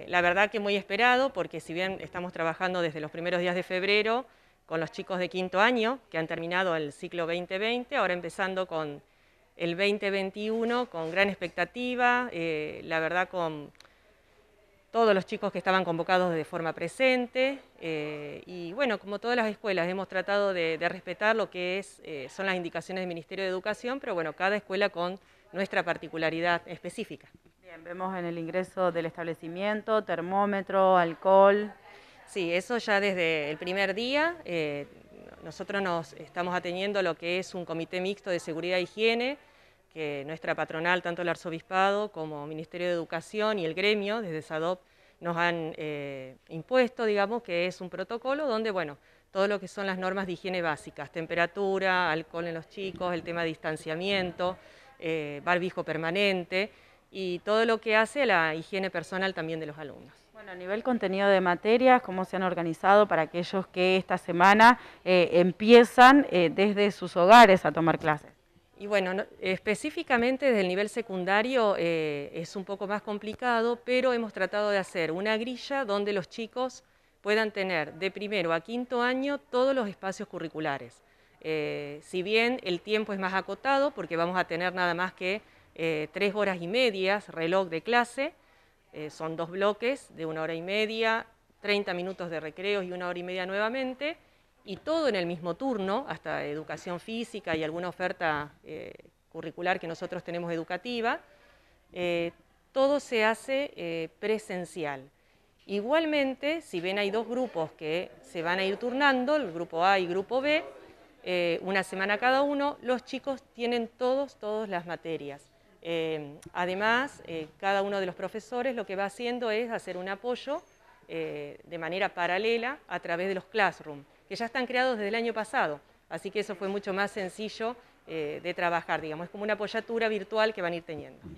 Eh, la verdad que muy esperado, porque si bien estamos trabajando desde los primeros días de febrero con los chicos de quinto año, que han terminado el ciclo 2020, ahora empezando con el 2021, con gran expectativa, eh, la verdad con todos los chicos que estaban convocados de forma presente, eh, y bueno, como todas las escuelas, hemos tratado de, respetar lo que es, son las indicaciones del Ministerio de Educación, pero bueno, cada escuela con nuestra particularidad específica vemos en el ingreso del establecimiento, termómetro, alcohol. Sí, eso ya desde el primer día. Eh, nosotros nos estamos atendiendo a lo que es un comité mixto de seguridad e higiene, que nuestra patronal, tanto el arzobispado como el Ministerio de Educación y el gremio desde SADOP nos han eh, impuesto, digamos, que es un protocolo donde, bueno, todo lo que son las normas de higiene básicas, temperatura, alcohol en los chicos, el tema de distanciamiento, eh, barbijo permanente, y todo lo que hace la higiene personal también de los alumnos. Bueno, a nivel contenido de materias, ¿cómo se han organizado para aquellos que esta semana eh, empiezan eh, desde sus hogares a tomar clases? Y bueno, específicamente desde el nivel secundario eh, es un poco más complicado, pero hemos tratado de hacer una grilla donde los chicos puedan tener de primero a quinto año todos los espacios curriculares. si bien el tiempo es más acotado, porque vamos a tener nada más que eh, tres horas y media, reloj de clase, eh, son dos bloques de una hora y media, 30 minutos de recreos y una hora y media nuevamente, y todo en el mismo turno, hasta educación física y alguna oferta eh, curricular que nosotros tenemos educativa, todo se hace presencial. Igualmente, si ven hay dos grupos que se van a ir turnando, el grupo A y grupo B, una semana cada uno, los chicos tienen todos, todas las materias. Eh, además, eh, cada uno de los profesores lo que va haciendo es hacer un apoyo eh, de manera paralela a través de los classroom, que ya están creados desde el año pasado, así que eso fue mucho más sencillo de trabajar, digamos, es como una apoyatura virtual que van a ir teniendo.